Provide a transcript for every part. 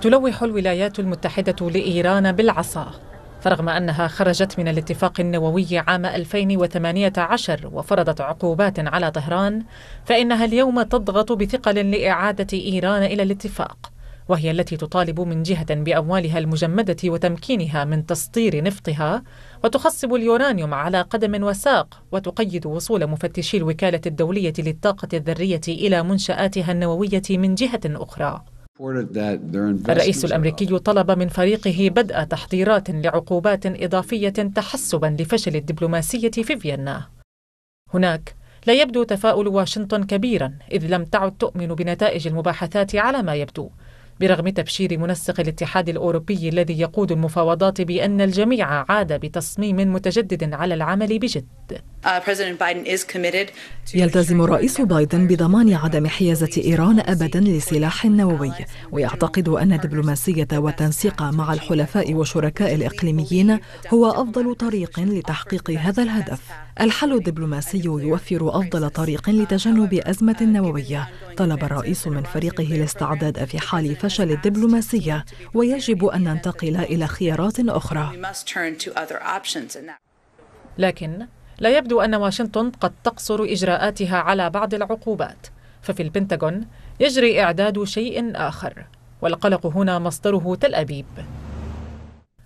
تلوح الولايات المتحدة لإيران بالعصا فرغم أنها خرجت من الاتفاق النووي عام 2018 وفرضت عقوبات على طهران فإنها اليوم تضغط بثقل لإعادة إيران إلى الاتفاق وهي التي تطالب من جهة بأموالها المجمدة وتمكينها من تسطير نفطها وتخصب اليورانيوم على قدم وساق وتقيد وصول مفتشي الوكالة الدولية للطاقة الذرية إلى منشآتها النووية من جهة أخرى الرئيس الامريكي طلب من فريقه بدء تحضيرات لعقوبات اضافيه تحسبا لفشل الدبلوماسيه في فيينا. هناك لا يبدو تفاؤل واشنطن كبيرا اذ لم تعد تؤمن بنتائج المباحثات على ما يبدو. برغم تبشير منسق الاتحاد الاوروبي الذي يقود المفاوضات بان الجميع عاد بتصميم متجدد على العمل بجد. Uh, يلتزم الرئيس بايدن بضمان عدم حيازة إيران أبدا لسلاح نووي ويعتقد أن دبلوماسية وتنسيق مع الحلفاء وشركاء الإقليميين هو أفضل طريق لتحقيق هذا الهدف الحل الدبلوماسي يوفر أفضل طريق لتجنب أزمة نووية طلب الرئيس من فريقه الاستعداد في حال فشل الدبلوماسية ويجب أن ننتقل إلى خيارات أخرى لكن لا يبدو أن واشنطن قد تقصر إجراءاتها على بعض العقوبات ففي البنتاغون يجري إعداد شيء آخر والقلق هنا مصدره تل أبيب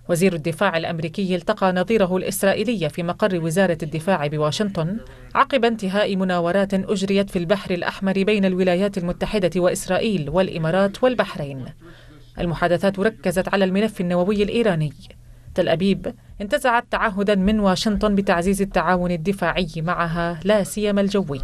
وزير الدفاع الأمريكي التقى نظيره الإسرائيلي في مقر وزارة الدفاع بواشنطن عقب انتهاء مناورات أجريت في البحر الأحمر بين الولايات المتحدة وإسرائيل والإمارات والبحرين المحادثات ركزت على الملف النووي الإيراني تل أبيب انتزعت تعهدا من واشنطن بتعزيز التعاون الدفاعي معها لا سيما الجوي